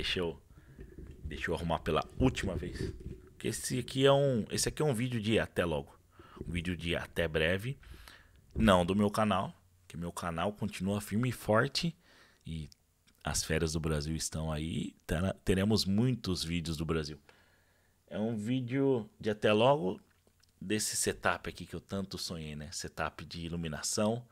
deixa eu, deixa eu arrumar pela última vez. Porque esse aqui é um, esse aqui é um vídeo de até logo. Um vídeo de até breve. Não do meu canal, que meu canal continua firme e forte e as férias do Brasil estão aí, teremos muitos vídeos do Brasil. É um vídeo de até logo desse setup aqui que eu tanto sonhei, né? Setup de iluminação,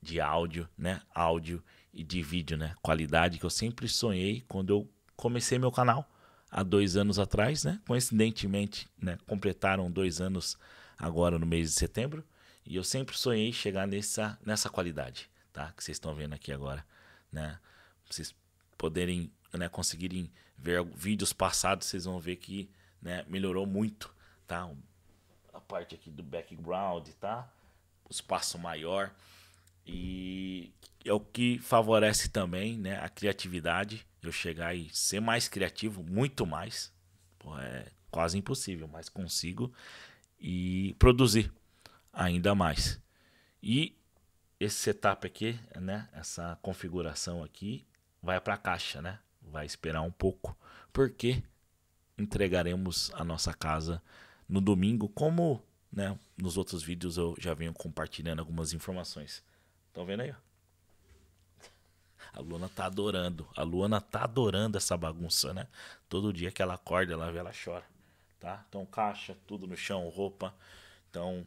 de áudio, né? Áudio e de vídeo, né? Qualidade que eu sempre sonhei quando eu comecei meu canal há dois anos atrás, né? Coincidentemente, né? Completaram dois anos agora no mês de setembro e eu sempre sonhei chegar nessa nessa qualidade, tá? Que vocês estão vendo aqui agora, né? Vocês poderem, né? Conseguirem ver vídeos passados, vocês vão ver que, né? Melhorou muito, tá? A parte aqui do background, tá? O espaço maior. E é o que favorece também né, a criatividade. Eu chegar e ser mais criativo, muito mais. Pô, é quase impossível, mas consigo. E produzir ainda mais. E esse setup aqui, né? Essa configuração aqui vai para a caixa, né? Vai esperar um pouco, porque entregaremos a nossa casa no domingo, como né, nos outros vídeos eu já venho compartilhando algumas informações. Estão vendo aí? A Luana tá adorando. A Luana tá adorando essa bagunça, né? Todo dia que ela acorda, ela vê, ela chora. Tá? Então, caixa, tudo no chão, roupa. Então,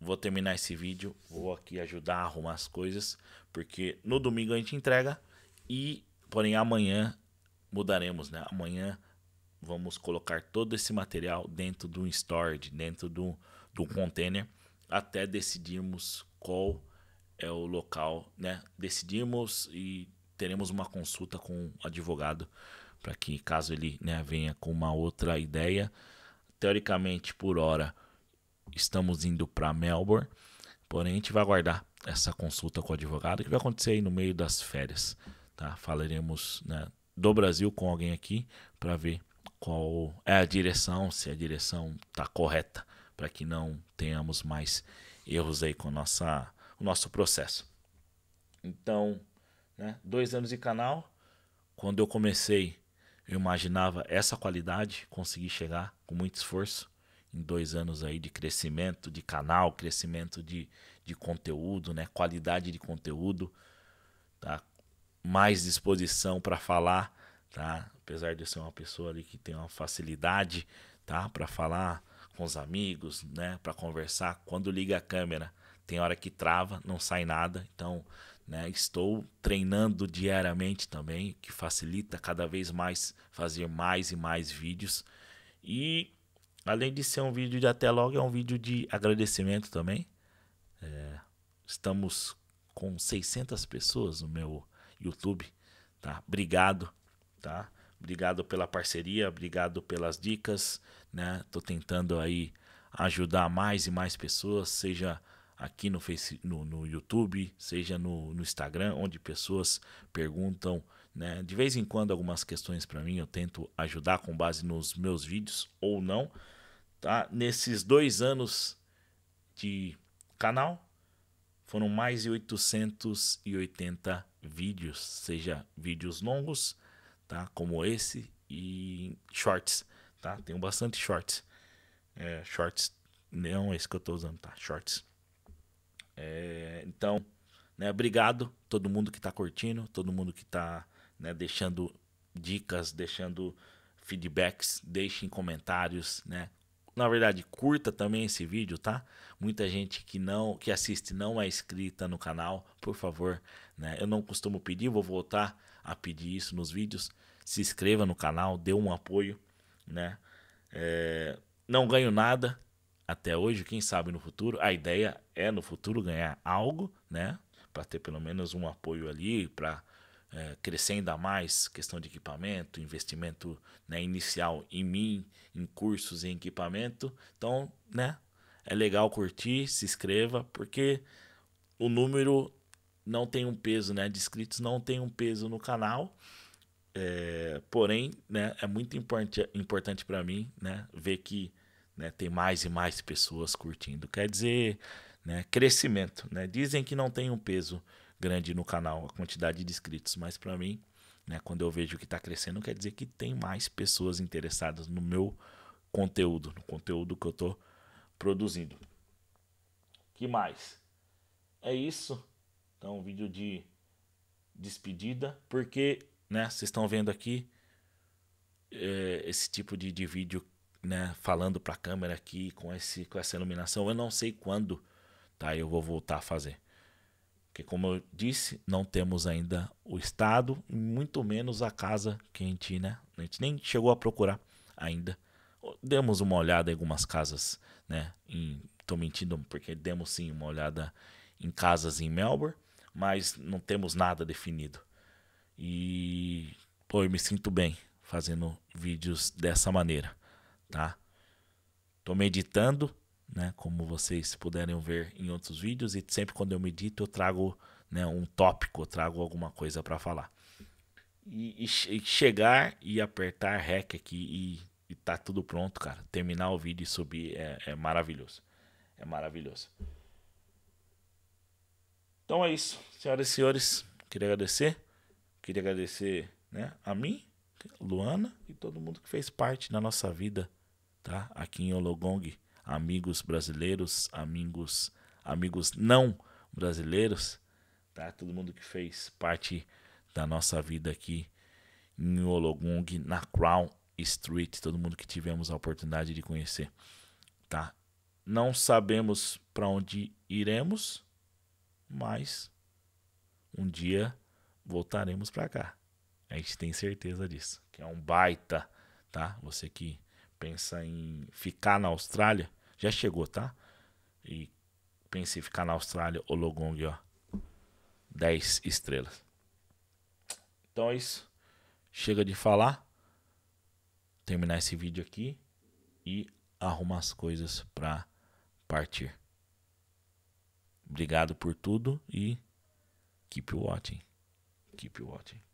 vou terminar esse vídeo. Vou aqui ajudar a arrumar as coisas. Porque no domingo a gente entrega. E, porém, amanhã mudaremos, né? Amanhã vamos colocar todo esse material dentro do storage, dentro do, do container, até decidirmos qual é o local, né? Decidimos e teremos uma consulta com o advogado para que caso ele né, venha com uma outra ideia. Teoricamente, por hora, estamos indo para Melbourne, porém a gente vai aguardar essa consulta com o advogado que vai acontecer aí no meio das férias, tá? Falaremos né, do Brasil com alguém aqui para ver qual é a direção, se a direção está correta, para que não tenhamos mais erros aí com nossa o nosso processo. Então, né, dois anos de canal, quando eu comecei, eu imaginava essa qualidade, consegui chegar com muito esforço em dois anos aí de crescimento de canal, crescimento de, de conteúdo, né, qualidade de conteúdo, tá? mais disposição para falar, tá? apesar de eu ser uma pessoa ali que tem uma facilidade tá? para falar com os amigos, né? para conversar, quando liga a câmera tem hora que trava, não sai nada. Então, né, estou treinando diariamente também, que facilita cada vez mais fazer mais e mais vídeos. E além de ser um vídeo de até logo, é um vídeo de agradecimento também. É, estamos com 600 pessoas no meu YouTube, tá? Obrigado, tá? Obrigado pela parceria, obrigado pelas dicas, né? Tô tentando aí ajudar mais e mais pessoas, seja aqui no, Facebook, no, no YouTube, seja no, no Instagram, onde pessoas perguntam né? De vez em quando algumas questões para mim eu tento ajudar com base nos meus vídeos ou não, tá? Nesses dois anos de canal foram mais de 880 vídeos, seja vídeos longos, tá? Como esse e shorts, tá? Tenho bastante shorts, é, shorts não é esse que eu estou usando, tá? Shorts. É, então, né, obrigado todo mundo que está curtindo, todo mundo que está né, deixando dicas, deixando feedbacks, deixem comentários, né? Na verdade, curta também esse vídeo, tá? Muita gente que não que assiste não é inscrita no canal, por favor, né? Eu não costumo pedir, vou voltar a pedir isso nos vídeos. Se inscreva no canal, dê um apoio, né? É, não ganho nada, até hoje, quem sabe no futuro, a ideia é no futuro ganhar algo, né? Para ter pelo menos um apoio ali, para é, crescer ainda mais questão de equipamento, investimento né, inicial em mim, em cursos e em equipamento. Então, né? É legal curtir, se inscreva, porque o número não tem um peso, né? De inscritos não tem um peso no canal. É, porém, né, é muito importante, importante para mim, né, ver que né? Tem mais e mais pessoas curtindo. Quer dizer, né? Crescimento, né? Dizem que não tem um peso grande no canal a quantidade de inscritos, mas para mim, né? Quando eu vejo que está crescendo, quer dizer que tem mais pessoas interessadas no meu conteúdo, no conteúdo que eu estou produzindo. Que mais? É isso. Então, um vídeo de despedida, porque, né? Vocês estão vendo aqui eh, esse tipo de, de vídeo né, falando para a câmera aqui com, esse, com essa iluminação. Eu não sei quando tá, eu vou voltar a fazer. Porque, como eu disse, não temos ainda o estado e muito menos a casa que a gente, né, a gente nem chegou a procurar ainda. Demos uma olhada em algumas casas, né? Em, tô mentindo, porque demos sim uma olhada em casas em Melbourne, mas não temos nada definido. E, pô, eu me sinto bem fazendo vídeos dessa maneira tá? Tô meditando, né? Como vocês puderam ver em outros vídeos e sempre quando eu medito eu trago, né? Um tópico, eu trago alguma coisa para falar. E, e, chegar e apertar REC aqui e, e, tá tudo pronto, cara. Terminar o vídeo e subir é, é maravilhoso. É maravilhoso. Então é isso, senhoras e senhores. Queria agradecer. Queria agradecer né, a mim, Luana e todo mundo que fez parte da nossa vida tá? Aqui em Ologong, amigos brasileiros, amigos amigos não brasileiros, tá? Todo mundo que fez parte da nossa vida aqui em Ologong, na Crown Street, todo mundo que tivemos a oportunidade de conhecer, tá? Não sabemos para onde iremos, mas um dia voltaremos para cá. A gente tem certeza disso, que é um baita, tá? Você que pensa em ficar na Austrália, já chegou, tá? E pense em ficar na Austrália, Ologong, ó. 10 estrelas. Então é isso. Chega de falar. Terminar esse vídeo aqui e arrumar as coisas para partir. Obrigado por tudo e keep watching. Keep watching.